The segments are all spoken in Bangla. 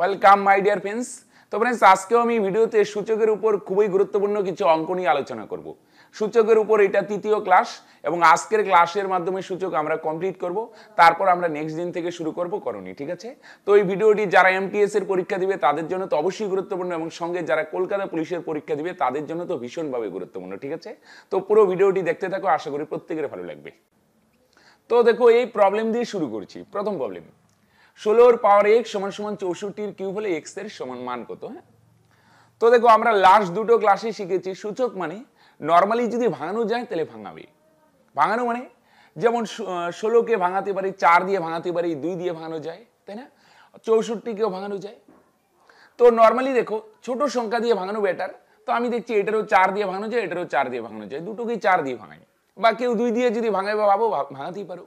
ওয়েলকাম মাই ডিয়ার ফ্রেন্ডস তো ফ্রেন্ডস আজকেও আমি ভিডিওতে সূচকের উপর খুবই গুরুত্বপূর্ণ কিছু অঙ্ক নিয়ে আলোচনা করব সূচকের উপর এটা তৃতীয় ক্লাস এবং আজকের ক্লাসের মাধ্যমে সূচক আমরা কমপ্লিট করব তারপর আমরা নেক্সট দিন থেকে শুরু করব করণী ঠিক আছে তো এই ভিডিওটি যারা এমটিএস এর পরীক্ষা দিবে তাদের জন্য তো অবশ্যই গুরুত্বপূর্ণ এবং সঙ্গে যারা কলকাতা পুলিশের পরীক্ষা দিবে তাদের জন্য তো ভীষণভাবে গুরুত্বপূর্ণ ঠিক আছে তো পুরো ভিডিওটি দেখতে থাকো আশা করি প্রত্যেকের ভালো লাগবে তো দেখো এই প্রবলেম দিয়ে শুরু করছি প্রথম প্রবলেম ষোলোর পাওয়ার এক্স সমান সমান চৌষট্টির কিউব হলে এক্স এর সমান মান কত হ্যাঁ তো দেখো আমরা লাস্ট দুটো ক্লাসে শিখেছি সূচক মানে নর্মালি যদি ভাঙানো যায় তাহলে ভাঙাবে ভাঙানো মানে যেমন ষোলোকে ভাঙাতে পারি চার দিয়ে ভাঙাতে পারি দুই দিয়ে ভাঙানো যায় তাই না চৌষট্টিকেও ভাঙানো যায় তো নর্মালি দেখো ছোট সংখ্যা দিয়ে ভাঙানো বেটার তো আমি দেখছি এটারও চার দিয়ে ভাঙানো যায় এটারও চার দিয়ে ভাঙানো যায় দুটোকেই চার দিয়ে ভাঙাই বা কেউ দুই দিয়ে যদি ভাঙায় বা ভাবো ভাঙাতেই পারো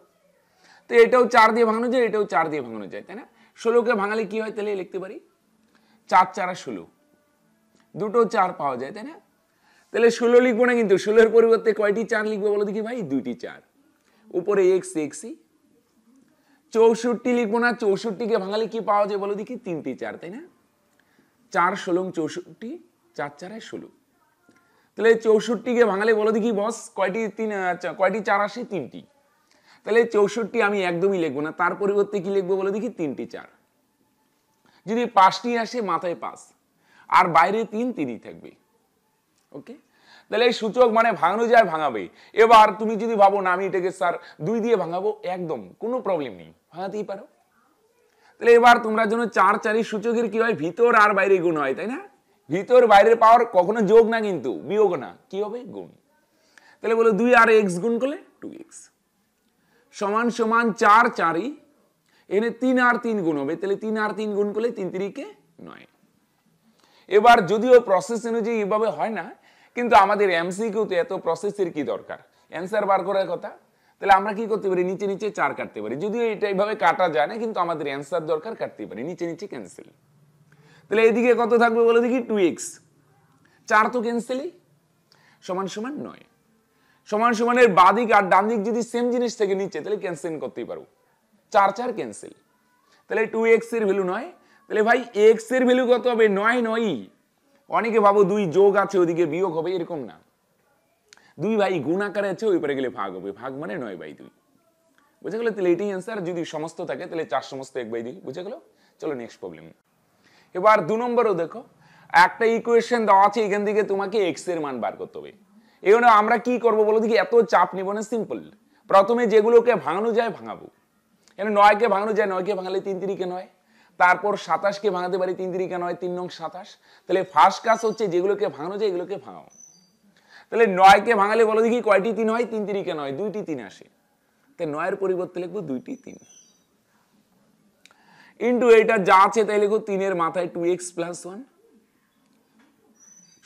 তো এটাও চার দিয়ে ভাঙানো যায় এটাও চার দিয়ে ভাঙানো যায় তাই না ষোলোকে ভাঙালে কি হয় তাহলে লিখতে পারি চার চার আর ষোলো দুটো চার পাওয়া যায় তাই না তাহলে ষোলো লিখবো না কিন্তু ষোলোর পরিবর্তে কয়টি চার লিখবো বলো দেখি ভাই দুইটি চার উপরে এক্স এক্সি চৌষট্টি লিখবো না চৌষট্টিকে ভাঙালে কি পাওয়া যায় বলো দেখি তিনটি চার তাই না চার ষোলো চৌষট্টি চার চারায় ষোলো তাহলে চৌষট্টিকে ভাঙালে বলো দেখি বস কয়টি তিন আচ্ছা, কয়টি চার আসে তিনটি তাহলে চৌষট্টি আমি একদমই লিখবো না তার পরিবর্তে কি লিখবো বলে দেখি তিনটি চার যদি পাঁচটি আসে মাথায় পাঁচ আর বাইরে তিন তিনই থাকবে ওকে তাহলে এই সূচক মানে ভাঙানো যায় ভাঙাবে এবার তুমি যদি ভাবো না আমি এটাকে স্যার দুই দিয়ে ভাঙাবো একদম কোনো প্রবলেম নেই ভাঙাতেই পারো তাহলে এবার তোমরা জন্য চার চারি সূচকের কি হয় ভিতর আর বাইরে গুণ হয় তাই না ভিতর বাইরের পাওয়ার কখনো যোগ না কিন্তু বিয়োগ না কি হবে গুণ তাহলে বলো দুই আর এক্স গুণ করলে টু এক্স সমান সমান চার চারই এনে তিন আর তিন গুণ হবে তাহলে তিন আর তিন গুণ করলে তিন তিরিকে নয় এবার যদিও প্রসেস অনুযায়ী এভাবে হয় না কিন্তু আমাদের এমসিকিউতে এত প্রসেসের কি দরকার অ্যান্সার বার করার কথা তাহলে আমরা কি করতে পারি নিচে নিচে চার কাটতে পারি যদিও এটা এইভাবে কাটা যায় না কিন্তু আমাদের অ্যান্সার দরকার কাটতে পারি নিচে নিচে ক্যান্সেল তাহলে এদিকে কত থাকবে বলে দেখি টু এক্স চার তো ক্যান্সেলই সমান সমান নয় সমান সমানের বাদিক আর ডান দিক যদি সেম জিনিস থেকে নিচ্ছে তাহলে ক্যান্সেল করতেই পারবো চার চার ক্যান্সেল তাহলে টু এক্স এর ভ্যালু নয় তাহলে ভাই এক্স এর ভ্যালু কত হবে নয় নয় অনেকে ভাবো দুই যোগ আছে ওদিকে বিয়োগ হবে এরকম না দুই ভাই গুণ আকারে আছে ওই পারে গেলে ভাগ হবে ভাগ মানে নয় বাই দুই বুঝে গেলো তাহলে এটাই অ্যান্সার যদি সমস্ত থাকে তাহলে চার সমস্ত এক বাই দুই বুঝে গেলো চলো নেক্সট প্রবলেম এবার দু নম্বরও দেখো একটা ইকুয়েশন দেওয়া আছে এখান থেকে তোমাকে এক্স এর মান বার করতে হবে এই জন্য আমরা কি করব বলো দেখি এত চাপ নিব না সিম্পল প্রথমে যেগুলোকে ভাঙানো যায় ভাঙাবো কেন নয়কে ভাঙানো যায় নয়কে ভাঙালে তিন তিরিকে নয় তারপর সাতাশকে ভাঙাতে পারি তিন তিরিকে নয় তিন নং সাতাশ তাহলে ফার্স্ট কাজ হচ্ছে যেগুলোকে ভাঙানো যায় এগুলোকে ভাঙাবো তাহলে নয়কে ভাঙালে বলো দেখি কয়টি তিন হয় তিন তিরিকে নয় দুইটি তিন আসে তাই নয়ের পরিবর্তে লিখবো দুইটি তিন ইন্টু এটা যা আছে তাই লিখো তিনের মাথায় টু এক্স প্লাস ওয়ান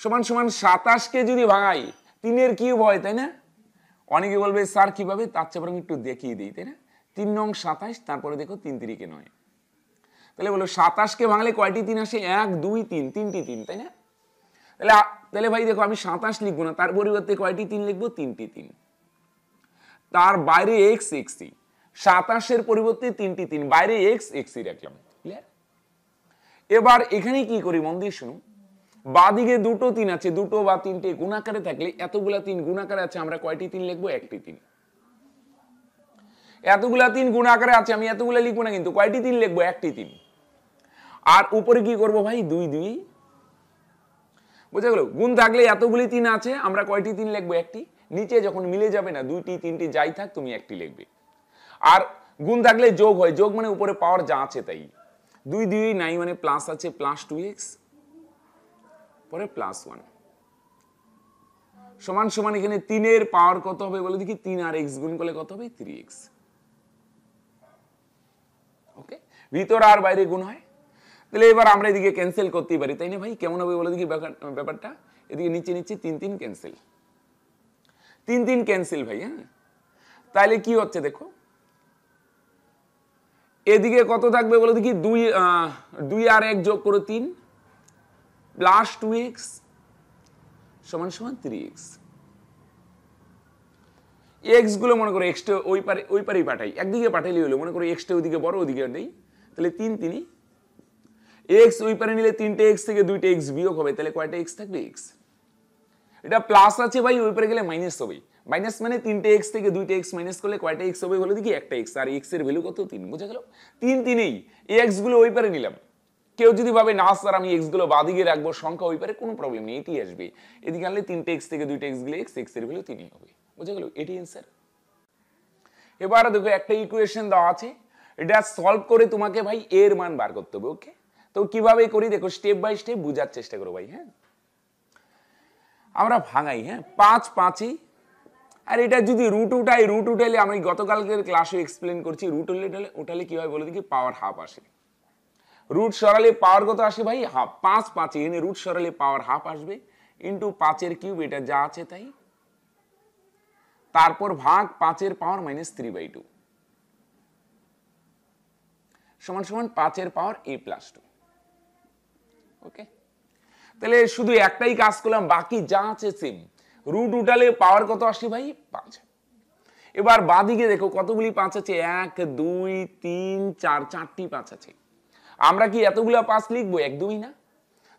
সমান সমান সাতাশকে যদি ভাঙাই তিনের কিউব হয় তাই না অনেকে বলবে স্যার কীভাবে তার চেয়ে বরং একটু দেখিয়ে দিই তাই না তিন নং সাতাশ তারপরে দেখো তিন তিরিকে নয় তাহলে বলো সাতাশকে ভাঙলে কয়টি তিন আসে এক দুই তিন তিনটি তিন তাই না তাহলে তাহলে ভাই দেখো আমি সাতাশ লিখবো না তার পরিবর্তে কয়টি তিন লিখবো তিনটি তিন তার বাইরে এক্স এক্সি সাতাশের পরিবর্তে তিনটি তিন বাইরে এক্স এক্সি রাখলাম ক্লিয়ার এবার এখানে কি করি মন দিয়ে শুনুন বাদিকে দুটো তিন আছে দুটো বা তিনটে গুণাকারে থাকলে এতগুলা তিন গুণাকারে আছে আমরা কয়টি তিন লিখবো একটি তিন এতগুলা তিন গুণাকারে আছে আমি এতগুলা লিখবো না কিন্তু কয়টি তিন লিখবো একটি তিন আর উপরে কি করব ভাই দুই দুই বুঝা গেল গুণ থাকলে এতগুলি তিন আছে আমরা কয়টি তিন লিখবো একটি নিচে যখন মিলে যাবে না দুইটি তিনটি যাই থাক তুমি একটি লিখবে আর গুণ থাকলে যোগ হয় যোগ মানে উপরে পাওয়ার যা আছে তাই দুই দুই নাই মানে প্লাস আছে প্লাস টু এক্স পরে প্লাস ওয়ান সমান সমান এখানে তিনের পাওয়ার কত হবে বলে দেখি তিন আর এক্স গুণ করলে কত হবে থ্রি এক্স ওকে ভিতর আর বাইরে গুণ হয় তাহলে এবার আমরা এদিকে ক্যান্সেল করতেই পারি তাই না ভাই কেমন হবে বলে দেখি ব্যাপারটা এদিকে নিচে নিচে তিন তিন ক্যান্সেল তিন তিন ক্যান্সেল ভাই হ্যাঁ তাহলে কি হচ্ছে দেখো এদিকে কত থাকবে বলে দেখি দুই দুই আর এক যোগ করে তিন প্লাস টু এক্স সমান সমান থ্রি এক্স এক্সগুলো মনে করো এক্সটা ওই পারে ওই পারেই পাঠাই একদিকে পাঠাইলে হলো মনে করো এক্সটা ওইদিকে বড় ওদিকে নেই তাহলে তিন তিনি এক্স ওই পারে নিলে তিনটে এক্স থেকে দুইটা এক্স বিয়োগ হবে তাহলে কয়টা এক্স থাকবে এক্স এটা প্লাস আছে ভাই ওই পারে গেলে মাইনাস হবে মাইনাস মানে তিনটে এক্স থেকে দুইটা এক্স মাইনাস করলে কয়টা এক্স হবে হলো দেখি একটা এক্স আর এক্স এর ভ্যালু কত তিন বোঝা গেল তিন তিনেই এক্সগুলো ওই পারে নিলাম কেউ যদি ভাবে না স্যার আমি এক্সগুলো বাদিকে রাখবো সংখ্যা ওই পারে কোনো প্রবলেম নেই এটি আসবে এদিকে আনলে তিনটে এক্স থেকে দুইটা এক্স গেলে এক্স এক্স এর ভ্যালু তিনই হবে বোঝা গেল এটি অ্যান্সার এবার দেখো একটা ইকুয়েশন দেওয়া আছে এটা সলভ করে তোমাকে ভাই এর মান বার করতে হবে ওকে তো কিভাবে করি দেখো স্টেপ বাই স্টেপ বোঝার চেষ্টা করো ভাই হ্যাঁ আমরা ভাঙাই হ্যাঁ পাঁচ পাঁচই আর এটা যদি রুট উঠাই রুট উঠাইলে আমি গতকালকের ক্লাসে এক্সপ্লেন করছি রুট উঠলে উঠালে কীভাবে বলে দেখি পাওয়ার হাফ আসে রুট সরালে পাওয়ার কত আসে ভাই হাফ পাঁচ পাঁচে এনে রুট সরালে পাওয়ার হাফ আসবে ইন্টু পাঁচের কিউব এটা যা আছে তাই তারপর ভাগ পাঁচের power minus three by two সমান সমান পাঁচের পাওয়ার এ প্লাস টু ওকে তাহলে শুধু একটাই কাজ করলাম বাকি যা আছে সেম রুট উঠালে পাওয়ার কত আসে ভাই পাঁচ এবার বাদিকে দেখো কতগুলি পাঁচ আছে এক দুই তিন চার চারটি পাঁচ আছে আমরা কি এতগুলো পাস লিখবো এক দুই না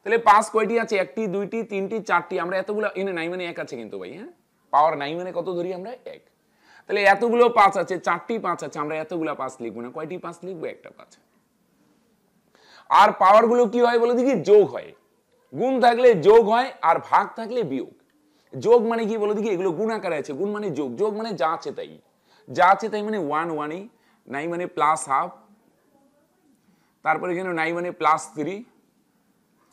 তাহলে পাস কয়টি আছে একটি দুইটি তিনটি চারটি আমরা এতগুলো এনে নাই মানে এক আছে কিন্তু ভাই হ্যাঁ পাওয়ার নাই মানে কত ধরি আমরা এক তাহলে এতগুলো পাঁচ আছে চারটি পাঁচ আছে আমরা এতগুলো পাঁচ লিখবো না কয়টি পাঁচ লিখবো একটা পাঁচ আর পাওয়ারগুলো কি হয় বলে দেখি যোগ হয় গুণ থাকলে যোগ হয় আর ভাগ থাকলে বিয়োগ যোগ মানে কি বলো দেখি এগুলো গুণ আকারে আছে গুণ মানে যোগ যোগ মানে যা আছে তাই যা আছে তাই মানে ওয়ান ওয়ানই নাই মানে প্লাস হাফ তারপরে এখানে নাই মানে প্লাস থ্রি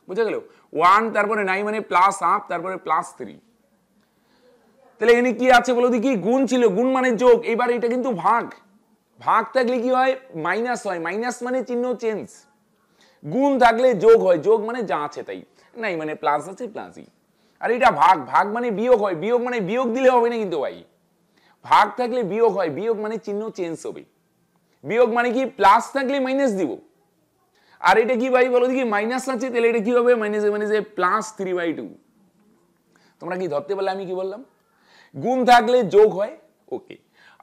বুঝে গেল ওয়ান তারপরে নাই মানে প্লাস হাফ তারপরে প্লাস থ্রি তাহলে এখানে কি আছে বলো দেখি গুণ ছিল গুণ মানে যোগ এবার এটা কিন্তু ভাগ ভাগ থাকলে কি হয় মাইনাস হয় মাইনাস মানে চিহ্ন চেঞ্জ গুণ থাকলে যোগ হয় যোগ মানে যা আছে তাই নাই মানে প্লাস আছে প্লাসই e। আর এটা ভাগ ভাগ মানে বিয়োগ হয় বিয়োগ মানে বিয়োগ দিলে হবে না কিন্তু ভাই ভাগ থাকলে বিয়োগ হয় বিয়োগ মানে চিহ্ন চেঞ্জ হবে বিয়োগ মানে কি প্লাস থাকলে মাইনাস দিব আর এটা কি ভাই বলো দেখি মাইনাস আছে তাহলে এটা কি হবে মাইনাস মানে যে প্লাস থ্রি বাই টু তোমরা কি ধরতে পারলে আমি কি বললাম গুণ থাকলে যোগ হয় ওকে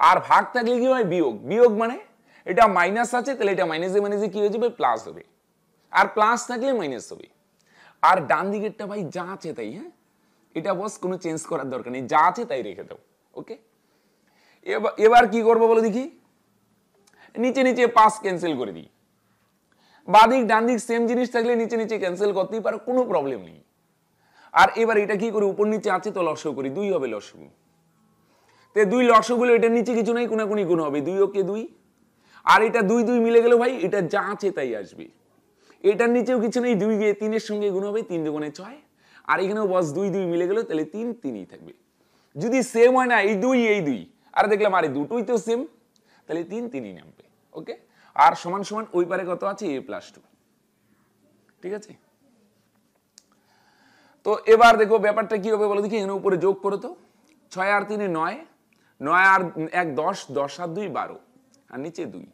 আর ভাগ থাকলে কি হয় বিয়োগ বিয়োগ মানে এটা মাইনাস আছে তাহলে এটা মাইনাসে মাইনাসে কি হয়ে যাবে প্লাস হবে আর প্লাস থাকলে মাইনাস হবে আর ডান দিকেরটা ভাই যা আছে তাই হ্যাঁ এটা বস কোনো চেঞ্জ করার দরকার নেই যা আছে তাই রেখে দাও ওকে এবার এবার কি করবো বলো দেখি নিচে নিচে পাস ক্যান্সেল করে দিই বাদিক ডান দিক সেম জিনিস থাকলে নিচে নিচে ক্যান্সেল করতেই পারো কোনো প্রবলেম নেই আর এবার এটা কি করি উপর নিচে আছে তো লসও করি দুই হবে লসগু তো দুই লসগুলো এটা নিচে কিছু নাই কোনো গুণ হবে দুই ওকে দুই আর এটা দুই দুই মিলে গেল ভাই এটা যা আছে তাই আসবে এটার নিচেও কিছু নেই দুই গিয়ে তিনের সঙ্গে গুণ হবে তিন দুগুণে ছয় আর এখানেও বস দুই দুই মিলে গেল তাহলে তিন তিনই থাকবে যদি সেম হয় না এই দুই এই দুই আর দেখলাম আরে দুটোই তো সেম তাহলে তিন তিনই নামবে ওকে আর সমান সমান ওই পারে কত আছে এ প্লাস টু ঠিক আছে তো এবার দেখো ব্যাপারটা কি হবে বলো দেখি এর উপরে যোগ করো তো ছয় আর তিনে নয় নয় আর এক দশ দশ আর দুই বারো আর নিচে দুই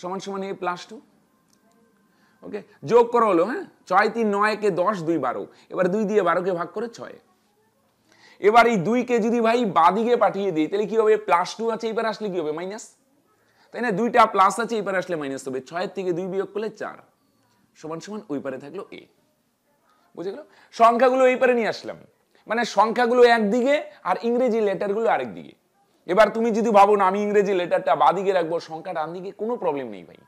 সমান সমান এ প্লাস টু ওকে যোগ করা হলো হ্যাঁ ছয় তিন নয়কে দশ দুই বারো এবার দুই দিয়ে বারোকে ভাগ করে ছয় এবার এই দুইকে যদি ভাই বাদিকে পাঠিয়ে দিই তাহলে কি হবে প্লাস টু আছে এবার আসলে কি হবে মাইনাস তাই না দুইটা প্লাস আছে এই পারে আসলে মাইনাস হবে ছয়ের থেকে দুই বিয়োগ করলে চার সমান সমান ওই পারে থাকলো এ বুঝে গেল সংখ্যাগুলো এই পারে নিয়ে আসলাম মানে সংখ্যাগুলো একদিকে আর ইংরেজি লেটারগুলো আরেক দিকে এবার তুমি যদি ভাবো না আমি ইংরেজি লেটারটা বাদিকে রাখবো সংখ্যা ডান দিকে কোনো প্রবলেম নেই ভাই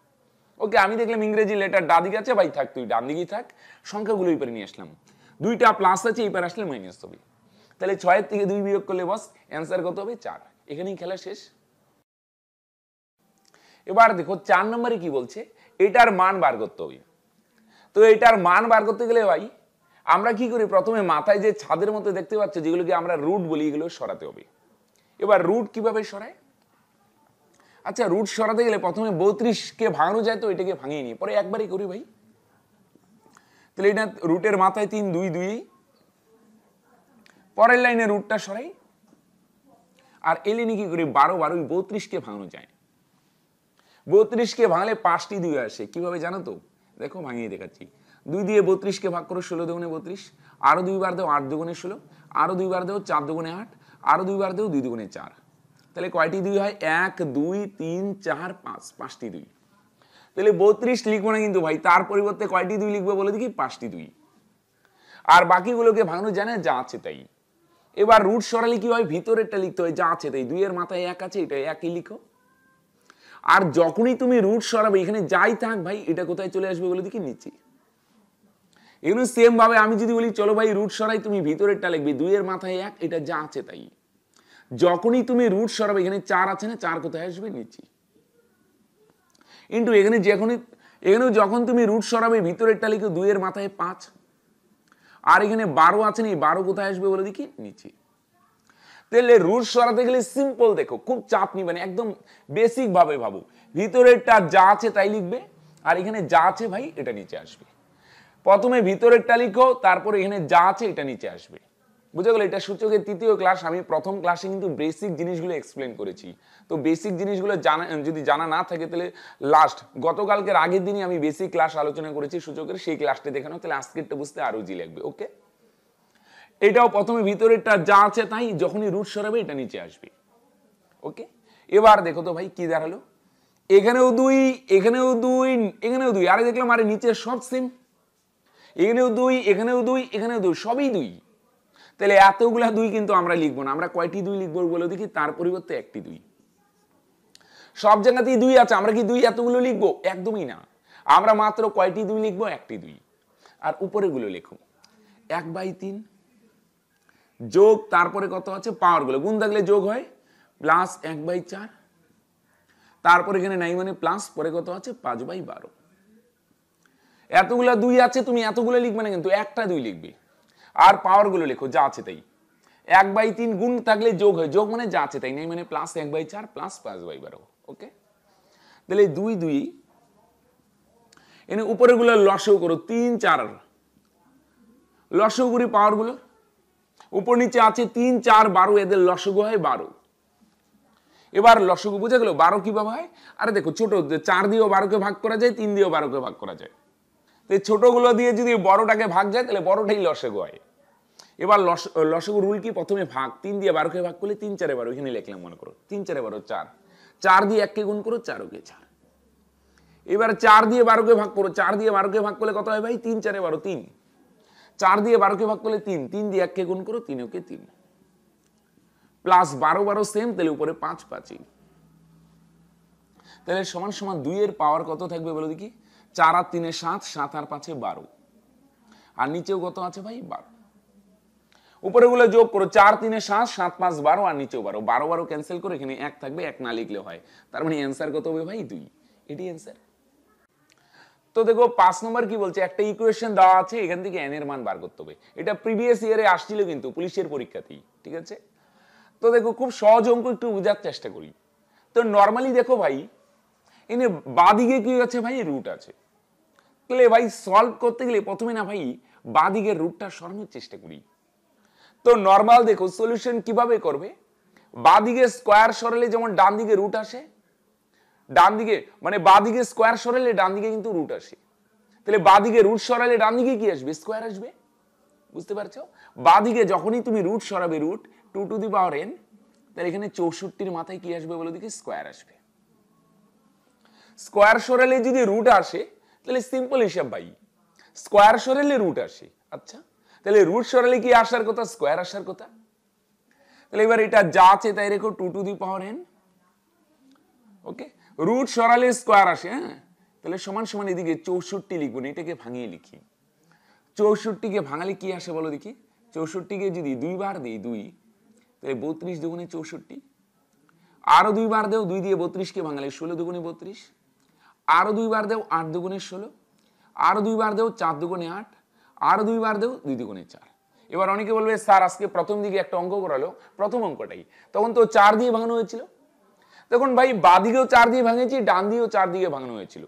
ওকে আমি দেখলাম ইংরেজি লেটার ডান দিকে আছে ভাই থাক তুই ডান দিকেই থাক সংখ্যাগুলো এই পারে নিয়ে আসলাম দুইটা প্লাস আছে এই পারে আসলে মাইনাস হবে তাহলে ছয়ের থেকে দুই বিয়োগ করলে বস অ্যান্সার কত হবে চার এখানেই খেলা শেষ এবার দেখো চার নম্বরে কি বলছে এটার মান বার করতে হবে তো এটার মান বার করতে গেলে ভাই আমরা কি করি প্রথমে মাথায় যে ছাদের মতো দেখতে পাচ্ছ যেগুলোকে আমরা রুট বলি এগুলো সরাতে হবে এবার রুট কিভাবে সরায় আচ্ছা রুট সরাতে গেলে প্রথমে বত্রিশকে ভাঙানো যায় তো এটাকে ভাঙিয়ে নিই পরে একবারই করি ভাই তাহলে এটা রুটের মাথায় তিন দুই দুই পরের লাইনে রুটটা সরাই আর এলিনে কি করি বারো বারোই বত্রিশকে ভাঙানো যায় বত্রিশকে ভাঙলে পাঁচটি দুই আসে কিভাবে জানো তো দেখো ভাঙিয়ে দেখাচ্ছি দুই দিয়ে বত্রিশকে ভাগ করো ষোলো দুগুণে বত্রিশ আরও দুইবার দেও আট দুগুণে ষোলো আরও দুইবার দেও চার দুগুণে আট আরও দুইবার দেও দুই দুগুণে চার তাহলে কয়টি দুই হয় এক দুই তিন চার পাঁচ পাঁচটি দুই তাহলে বত্রিশ লিখবো না কিন্তু ভাই তার পরিবর্তে কয়টি দুই লিখবো বলে দেখি পাঁচটি দুই আর বাকিগুলোকে ভাঙানো জানে যা আছে তাই এবার রুট সরালে কি হয় ভিতরেরটা লিখতে হয় যা আছে তাই দুইয়ের মাথায় এক আছে এটা একই লিখো আর যখনই তুমি রুট সরাবে এখানে যাই থাক ভাই এটা কোথায় চলে আসবে বলে দেখি নিচে এগুলো ভাবে আমি যদি বলি চলো ভাই রুট সরাই তুমি ভিতরেরটা লিখবে দুইয়ের মাথায় এক এটা যা আছে তাই যখনই তুমি রুট সরাবে এখানে চার আছে না চার কোথায় আসবে নিচে কিন্তু এখানে যখনই এখানে যখন তুমি রুট সরাবে ভিতরেরটা লিখে দুইয়ের মাথায় পাঁচ আর এখানে বারো আছে না এই বারো কোথায় আসবে বলে দেখি নিচে তাহলে রুট সরাতে গেলে সিম্পল দেখো খুব চাপ নিবে না একদম বেসিকভাবে ভাবো ভিতরেরটা যা আছে তাই লিখবে আর এখানে যা আছে ভাই এটা নিচে আসবে প্রথমে ভিতরেরটা লিখো তারপর এখানে যা আছে এটা নিচে আসবে বুঝে গেল এটা সূচকের তৃতীয় ক্লাস আমি প্রথম ক্লাসে কিন্তু বেসিক জিনিসগুলো এক্সপ্লেন করেছি তো বেসিক জিনিসগুলো জানা যদি জানা না থাকে তাহলে লাস্ট গতকালকের আগের দিনই আমি বেসিক ক্লাস আলোচনা করেছি সূচকের সেই ক্লাসটি দেখানো তাহলে আজকেরটা বুঝতে আরও জি লাগবে ওকে এটাও প্রথমে ভিতরেরটা যা আছে তাই যখনই রুট সরাবে এটা নিচে আসবে ওকে এবার দেখো তো ভাই কি দাঁড়ালো এখানেও দুই এখানেও দুই এখানেও দুই আরে দেখলাম আরে নিচে সব সেম এখানেও দুই এখানেও দুই এখানেও দুই সবই দুই তাহলে এতগুলা দুই কিন্তু আমরা লিখবো না আমরা কয়টি দুই লিখবো বলে দেখি তার পরিবর্তে একটি দুই সব জায়গাতেই দুই আছে আমরা কি দুই এতগুলো লিখবো একদমই না আমরা মাত্র কয়টি দুই লিখবো একটি দুই আর উপরেগুলো লিখো এক বাই তিন যোগ তারপরে কত আছে পাওয়ারগুলো গুণ থাকলে যোগ হয় প্লাস এক বাই চার তারপরে এখানে নাই মানে প্লাস পরে কত আছে পাঁচ বাই বারো এতগুলা দুই আছে তুমি এতগুলো লিখবে না কিন্তু একটা দুই লিখবে আর পাওয়ারগুলো লেখো যা আছে তাই এক বাই তিন গুণ থাকলে যোগ হয় যোগ মানে যা আছে তাই নাই মানে প্লাস এক বাই চার প্লাস পাঁচ বাই বারো ওকে তাহলে দুই দুই এনে গুলো লসও করো তিন চার লসও করি পাওয়ারগুলো উপর নিচে আছে তিন চার বারো এদের লসগু হয় বারো এবার লসগু বুঝে গেল বারো কীভাবে হয় আরে দেখো ছোটো চার দিয়েও বারোকে ভাগ করা যায় তিন দিয়েও বারোকে ভাগ করা যায় তো ছোটোগুলো দিয়ে যদি বড়টাকে ভাগ যায় তাহলে বড়টাই লসগু হয় এবার লস লসগু রুল কি প্রথমে ভাগ তিন দিয়ে বারোকে ভাগ করলে তিন চারে বারো এখানে লেখলাম মনে করো তিন চারে বারো চার চার দিয়ে কে গুণ করো চারোকে চার এবার চার দিয়ে বারোকে ভাগ করো চার দিয়ে বারোকে ভাগ করলে কত হয় ভাই তিন চারে বারো তিন চার দিয়ে বারোকে ভাগ করলে তিন তিন দিয়ে এককে গুণ করো তিন ওকে তিন প্লাস বারো বারো সেম তাহলে উপরে পাঁচ পাঁচই তাহলে সমান সমান দুইয়ের পাওয়ার কত থাকবে বলো দেখি চার আর তিনে সাত সাত আর পাঁচে বারো আর নিচেও কত আছে ভাই বারো উপরে গুলো যোগ করো চার তিনে সাত সাত পাঁচ বারো আর নিচেও বারো বারো বারো ক্যান্সেল করে এখানে এক থাকবে এক না লিখলে হয় তার মানে অ্যান্সার কত হবে ভাই দুই এটি অ্যান্সার তো দেখো পাঁচ নম্বর কি বলছে একটা ইকুয়েশন দেওয়া আছে এখান থেকে এন এর মান বার করতে হবে এটা প্রিভিয়াস ইয়ারে আসছিল কিন্তু পুলিশের পরীক্ষাতেই ঠিক আছে তো দেখো খুব সহজ অঙ্ক একটু বোঝার চেষ্টা করি তো নর্মালি দেখো ভাই এনে বাদিকে কি আছে ভাই রুট আছে তাহলে ভাই সলভ করতে গেলে প্রথমে না ভাই বাদিকের রুটটা সরানোর চেষ্টা করি তো নর্মাল দেখো সলিউশন কিভাবে করবে বাদিকে স্কোয়ার সরালে যেমন ডান দিকে রুট আসে ডান দিকে মানে বাঁদিকে স্কোয়ার সরালে ডান দিকে কিন্তু রুট আসে তাহলে বাঁদিকে রুট সরালে ডান দিকে কি আসবে স্কোয়ার আসবে বুঝতে পারছো বাঁদিকে যখনই তুমি রুট সরাবে root two to the power n তাহলে এখানে চৌষট্টির মাথায় কি আসবে বলে দিকে স্কোয়ার আসবে স্কোয়ার সরালে যদি রুট আসে তাহলে সিম্পল হিসাব বাই স্কোয়ার সরালে রুট আসে আচ্ছা তাহলে রুট সরালে কি আসার কথা স্কোয়ার আসার কথা তাহলে এবার এটা যা আছে তাই রেখো two to the power n okay root সরালে স্কোয়ার আসে হ্যাঁ তাহলে সমান সমান এদিকে চৌষট্টি লিখবো না এটাকে ভাঙিয়ে লিখি চৌষট্টিকে ভাঙালে কি আসে বলো দেখি চৌষট্টিকে যদি দুইবার দিই দুই তাহলে বত্রিশ দুগুণে চৌষট্টি আরও দুইবার দেও দুই দিয়ে বত্রিশকে ভাঙালে ষোলো দুগুণে বত্রিশ আরও দুইবার দেও আট দুগুণে ষোলো আরও দুইবার দেও চার দুগুণে আট আরও দুইবার দেও দুই দুগুণে চার এবার অনেকে বলবে স্যার আজকে প্রথম দিকে একটা অঙ্ক করালো প্রথম অঙ্কটাই তখন তো চার দিয়ে ভাঙানো হয়েছিল দেখুন ভাই বাদিকেও চার দিয়ে ভাঙেছি ডান দিকেও চার দিকে ভাঙানো হয়েছিল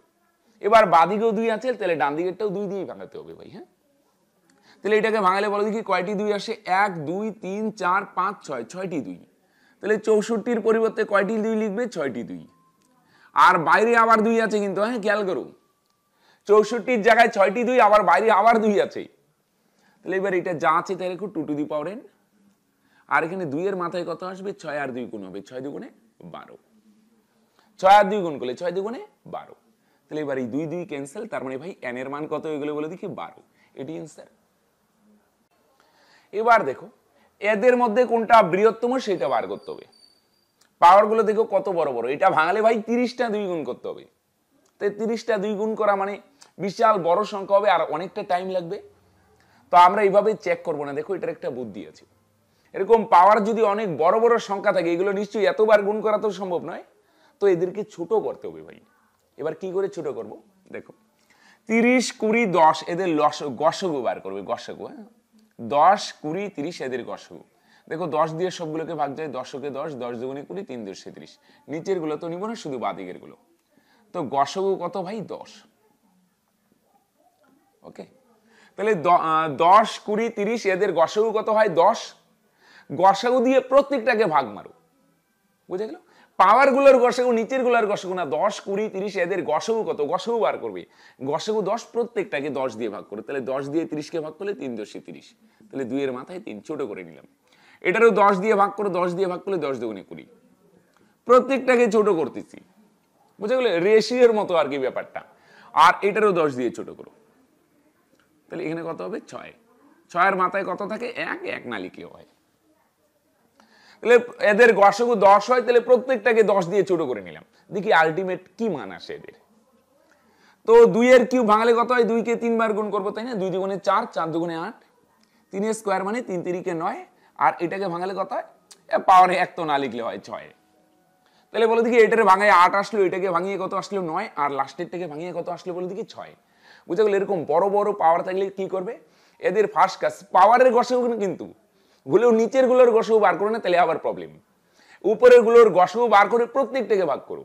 এবার বাদিকেও দুই আছে তাহলে ডান দিকেরটাও দুই দিয়েই ভাঙাতে হবে ভাই হ্যাঁ তাহলে এটাকে ভাঙালে বলো দেখি কয়টি দুই আসে এক দুই তিন চার পাঁচ ছয় ছয়টি দুই তাহলে চৌষট্টির পরিবর্তে কয়টি দুই লিখবে ছয়টি দুই আর বাইরে আবার দুই আছে কিন্তু হ্যাঁ খেয়াল করো চৌষট্টির জায়গায় ছয়টি দুই আবার বাইরে আবার দুই আছে তাহলে এবার এটা যা আছে তাহলে একটু টু টু দি পাওয়ার আর এখানে দুইয়ের মাথায় কত আসবে ছয় আর দুই কোন হবে ছয় দুগুণে বারো ছয় আর দুই গুণ করলে ছয় দুই গুণে বারো তাহলে এবার এই দুই দুই ক্যান্সেল তার মানে ভাই এন এর মান কত এগুলো বলে দেখি বারো এটি অ্যান্সার এবার দেখো এদের মধ্যে কোনটা বৃহত্তম সেটা বার করতে হবে পাওয়ারগুলো দেখো কত বড় বড় এটা ভাঙালে ভাই তিরিশটা দুই গুণ করতে হবে তো তিরিশটা দুই গুণ করা মানে বিশাল বড় সংখ্যা হবে আর অনেকটা টাইম লাগবে তো আমরা এইভাবে চেক করবো না দেখো এটার একটা বুদ্ধি আছে এরকম পাওয়ার যদি অনেক বড় বড় সংখ্যা থাকে এগুলো নিশ্চয়ই এতবার গুণ করা তো সম্ভব নয় তো এদেরকে ছোট করতে হবে ভাই এবার কি করে ছোট করব দেখো তিরিশ কুড়ি দশ এদের লস গসগু বার করবে গসগু হ্যাঁ দশ কুড়ি তিরিশ এদের গসগু দেখো দশ দিয়ে সবগুলোকে ভাগ যায় দশকে দশ দশ দুগুণে কুড়ি তিন দশে তিরিশ নিচের গুলো তো নিব না শুধু বাদিকের গুলো তো গসগু কত ভাই দশ ওকে তাহলে দশ কুড়ি তিরিশ এদের গসগু কত হয় দশ গসাগু দিয়ে প্রত্যেকটাকে ভাগ মারো বুঝে গেল পাওয়ারগুলোর গসাগু নিচের গুলোর গসাগু না দশ কুড়ি তিরিশ এদের গসাগু কত গসাগু বার করবে গসাগু দশ প্রত্যেকটাকে দশ দিয়ে ভাগ করো তাহলে দশ দিয়ে তিরিশকে ভাগ করলে তিন দশে তিরিশ তাহলে দুইয়ের মাথায় তিন ছোট করে নিলাম এটারও দশ দিয়ে ভাগ করো দশ দিয়ে ভাগ করলে দশ দুগুণে কুড়ি প্রত্যেকটাকে ছোট করতেছি বুঝে গেলো রেশিওর মতো আর কি ব্যাপারটা আর এটারও দশ দিয়ে ছোট করো তাহলে এখানে কত হবে ছয় ছয়ের মাথায় কত থাকে এক এক না লিখলেও হয় তাহলে এদের গসগু দশ হয় তাহলে প্রত্যেকটাকে দশ দিয়ে ছোট করে নিলাম দেখি আলটিমেট কি মান আসে এদের তো দুইয়ের কিউ ভাঙলে কত হয় দুইকে তিনবার গুণ করবো তাই না দুই দুগুণে চার চার দুগুণে আট তিনের স্কোয়ার মানে তিন তিরিকে নয় আর এটাকে ভাঙালে কত হয় পাওয়ারে এক তো না লিখলে হয় ছয় তাহলে বলে দেখি এটার ভাঙায় আট আসলো এটাকে ভাঙিয়ে কত আসলো নয় আর লাস্টেরটাকে ভাঙিয়ে কত আসলো বলে দেখি ছয় বুঝে গেলো এরকম বড় বড় পাওয়ার থাকলে কি করবে এদের ফার্স্ট কাজ পাওয়ারের গসগুণ কিন্তু গুলো নিচের গুলোর গসেও বার করো না তাহলে আবার প্রবলেম উপরের গুলোর গসেও বার করে প্রত্যেকটাকে ভাগ করো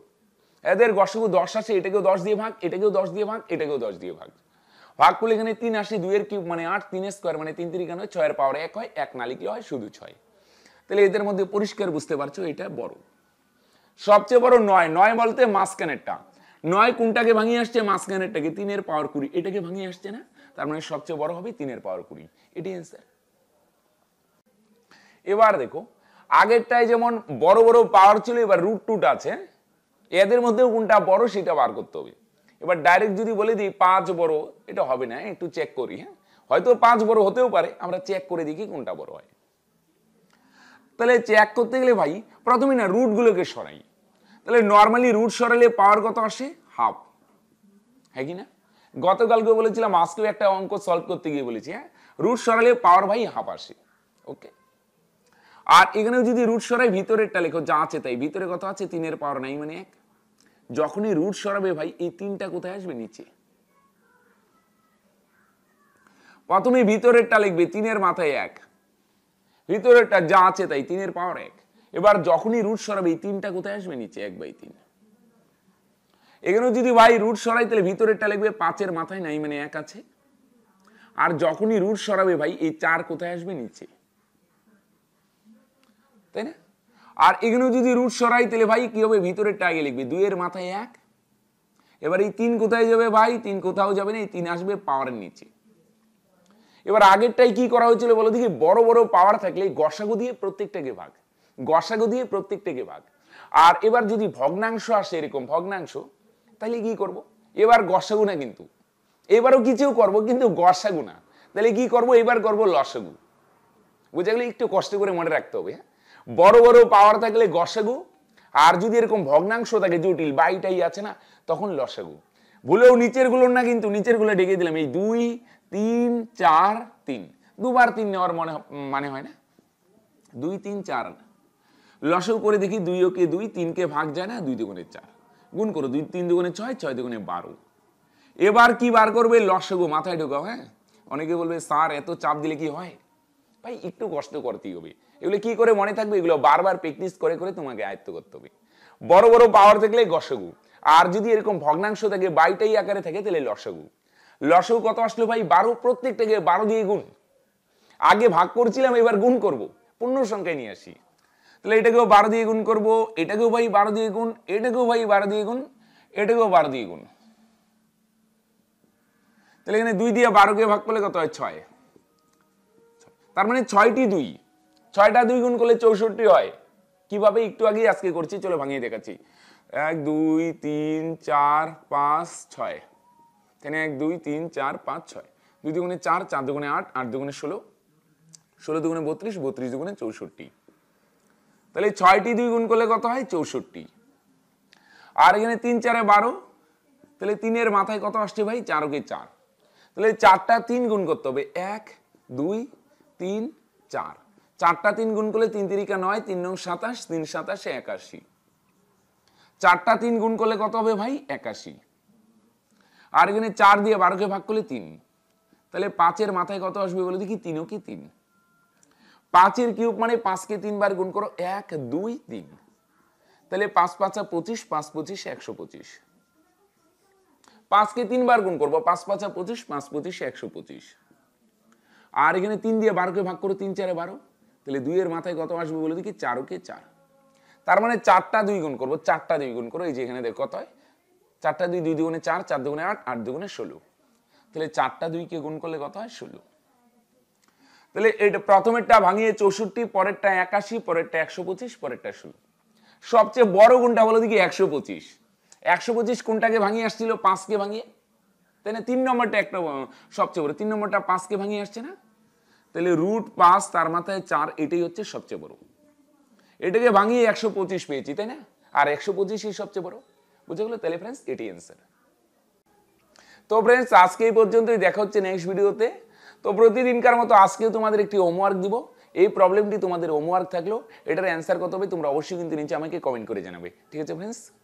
এদের গসেও দশ আসে এটাকেও দশ দিয়ে ভাগ এটাকেও দশ দিয়ে ভাগ এটাকেও দশ দিয়ে ভাগ ভাগ করলে এখানে তিন আসে দুইয়ের কিউব মানে আট তিন স্কোয়ার মানে তিন তিরিকান হয় ছয়ের পাওয়ার এক হয় এক নালিকি হয় শুধু ছয় তাহলে এদের মধ্যে পরিষ্কার বুঝতে পারছো এটা বড় সবচেয়ে বড় নয় নয় বলতে মাঝখানেরটা নয় কোনটাকে ভাঙিয়ে আসছে মাঝখানেরটাকে তিনের পাওয়ার কুড়ি এটাকে ভাঙিয়ে আসছে না তার মানে সবচেয়ে বড় হবে তিনের পাওয়ার কুড়ি এটি অ্যান্সার এবার দেখো আগেরটায় যেমন বড় বড় পাওয়ার ছিল এবার রুট টুট আছে এদের মধ্যে কোনটা বড় সেটা বার করতে হবে এবার ডাইরেক্ট যদি বলে দিই পাঁচ বড় এটা হবে না একটু চেক করি হ্যাঁ হয়তো পাঁচ বড় হতেও পারে আমরা চেক করে দেখি কোনটা বড় হয় তাহলে চেক করতে গেলে ভাই প্রথমে না রুটগুলোকে সরাই তাহলে নর্মালি রুট সরালে পাওয়ার কত আসে হাফ হ্যাঁ কি না গতকালকে বলেছিলাম আজকেও একটা অঙ্ক সলভ করতে গিয়ে বলেছি হ্যাঁ রুট সরালে পাওয়ার ভাই হাফ আসে ওকে আর এখানেও যদি রুট সরাই ভিতরেরটা লেখো যা আছে তাই ভিতরে কত আছে তিনের পাওয়ার নাই মানে এক যখনই রুট সরাবে ভাই এই তিনটা কোথায় আসবে নিচে প্রথমে ভিতরেরটা লিখবে তিনের মাথায় এক ভিতরেরটা যা আছে তাই তিনের পাওয়ার এক এবার যখনই রুট সরাবে এই তিনটা কোথায় আসবে নিচে এক বাই তিন এখানেও যদি ভাই রুট সরাই তাহলে ভিতরেরটা লিখবে পাঁচের মাথায় নাই মানে এক আছে আর যখনই রুট সরাবে ভাই এই চার কোথায় আসবে নিচে তাই না আর এগুলো যদি রুট সরাই তাহলে ভাই কি হবে ভিতরের টাইগে লিখবে দুইয়ের মাথায় এক এবার এই তিন কোথায় যাবে ভাই তিন কোথাও যাবে না এই তিন আসবে পাওয়ারের নিচে এবার আগেরটাই কি করা হয়েছিল বলো দেখি বড় বড় পাওয়ার থাকলে গসাগু দিয়ে প্রত্যেকটাকে ভাগ গসাগু দিয়ে প্রত্যেকটাকে ভাগ আর এবার যদি ভগ্নাংশ আসে এরকম ভগ্নাংশ তাহলে কি করব। এবার গসাগু না কিন্তু এবারও কিছু করব কিন্তু গসাগু না তাহলে কি করব এবার করব লসাগু বুঝা গেলে একটু কষ্ট করে মনে রাখতে হবে হ্যাঁ বড় বড় পাওয়ার থাকলে গসেগু আর যদি এরকম ভগ্নাংশ থাকে জটিল বাইটাই আছে না তখন লসেগু ভুলেও নিচেরগুলো না কিন্তু নিচেরগুলো ডেকে দিলাম এই দুই তিন চার তিন দুবার তিন নেওয়ার মনে মানে হয় না দুই তিন চার না লসাগু করে দেখি দুই ওকে দুই তিনকে ভাগ যায় না দুই দুগুণে চার গুণ করো দুই তিন দুগুণে ছয় ছয় দুগুণে বারো এবার কি বার করবে লসেগু মাথায় ঢোকাও হ্যাঁ অনেকে বলবে স্যার এত চাপ দিলে কি হয় ভাই একটু কষ্ট করতেই হবে এগুলো কি করে মনে থাকবে এগুলো বারবার প্র্যাকটিস করে করে তোমাকে আয়ত্ত করতে হবে বড় বড় পাওয়ার থাকলে গসগু আর যদি এরকম ভগ্নাংশ থাকে বাইটাই আকারে থাকে তাহলে লসগু লসগু কত আসলো ভাই বারো প্রত্যেকটাকে বারো দিয়ে গুণ আগে ভাগ করছিলাম এবার গুণ করব পূর্ণ সংখ্যায় নিয়ে আসি তাহলে এটাকেও বারো দিয়ে গুণ করব এটাকেও ভাই বারো দিয়ে গুণ এটাকেও ভাই বারো দিয়ে গুণ এটাকেও বারো দিয়ে গুণ তাহলে এখানে দুই দিয়ে বারোকে ভাগ করলে কত হয় ছয় তার মানে ছয়টি দুই ছয়টা দুই গুণ করলে চৌষট্টি হয় কিভাবে একটু আগেই আজকে করছি চলো ভাঙিয়ে দেখাচ্ছি এক দুই তিন চার পাঁচ ছয় এখানে এক দুই তিন চার পাঁচ ছয় দুই দুগুণে চার চার দুগুণে আট আট দুগুণে ষোলো ষোলো দুগুণে বত্রিশ বত্রিশ দুগুণে চৌষট্টি তাহলে ছয়টি দুই গুণ করলে কত হয় চৌষট্টি আর এখানে তিন চারে বারো তাহলে তিনের মাথায় কত আসছে ভাই চারকে চার তাহলে চারটা তিন গুণ করতে হবে এক দুই তিন চার চারটা তিন গুণ করলে তিন তিরিকা নয় তিন নং সাতাশ তিন সাতাশে একাশি চারটা তিন গুণ করলে কত হবে ভাই একাশি আর এখানে চার দিয়ে বারোকে ভাগ করলে তিন তাহলে পাঁচের মাথায় কত আসবে বলে দেখি তিনও কি তিন পাঁচের কিউব মানে পাঁচকে তিনবার গুণ করো এক দুই তিন তাহলে পাঁচ পাঁচা পঁচিশ পাঁচ পঁচিশ একশো পঁচিশ পাঁচকে তিনবার গুণ করবো পাঁচ পাঁচা পঁচিশ পাঁচ পঁচিশ একশো পঁচিশ আর এখানে তিন দিয়ে বারোকে ভাগ করো তিন চারে বারো তাহলে দুইয়ের মাথায় কত আসবে বলে দেখি চারকে চার তার মানে চারটা দুই গুণ করবো চারটা দুই গুণ করো এই যে এখানে দেখ কত হয় চারটা দুই দুই দুগুণে চার চার দুগুণে আট আট দুগুণে ষোলো তাহলে চারটা দুইকে গুণ করলে কত হয় ষোলো তাহলে এটা প্রথমেরটা ভাঙিয়ে চৌষট্টি পরেরটা একাশি পরেরটা একশো পঁচিশ পরেরটা ষোলো সবচেয়ে বড় গুণটা বলে দেখি একশো পঁচিশ একশো পঁচিশ কোনটাকে ভাঙিয়ে আসছিল পাঁচকে ভাঙিয়ে তাই না তিন নম্বরটা একটা সবচেয়ে বড় তিন নম্বরটা পাঁচকে ভাঙিয়ে আসছে না তাহলে রুট পাঁচ তার মাথায় চার এটাই হচ্ছে সবচেয়ে বড় এটাকে ভাঙিয়ে একশো পঁচিশ পেয়েছি তাই না আর একশো পঁচিশই সবচেয়ে বড় বুঝে গেলো তাহলে ফ্রেন্ডস এটি অ্যান্সার তো ফ্রেন্ডস আজকে এই পর্যন্তই দেখা হচ্ছে নেক্সট ভিডিওতে তো প্রতিদিনকার মতো আজকেও তোমাদের একটি হোমওয়ার্ক দিব এই প্রবলেমটি তোমাদের হোমওয়ার্ক থাকলো এটার অ্যান্সার কত হবে তোমরা অবশ্যই কিন্তু নিচে আমাকে কমেন্ট করে জানাবে ঠিক আছে ফ্রেন্ডস